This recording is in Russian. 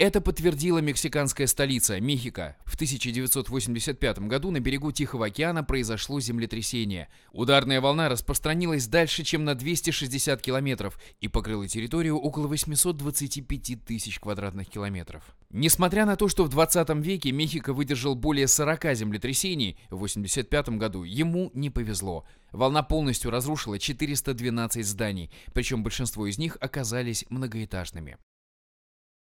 Это подтвердила мексиканская столица Мехико. В 1985 году на берегу Тихого океана произошло землетрясение. Ударная волна распространилась дальше, чем на 260 километров и покрыла территорию около 825 тысяч квадратных километров. Несмотря на то, что в 20 веке Мехико выдержал более 40 землетрясений, в 85 году ему не повезло. Волна полностью разрушила 412 зданий, причем большинство из них оказались многоэтажными.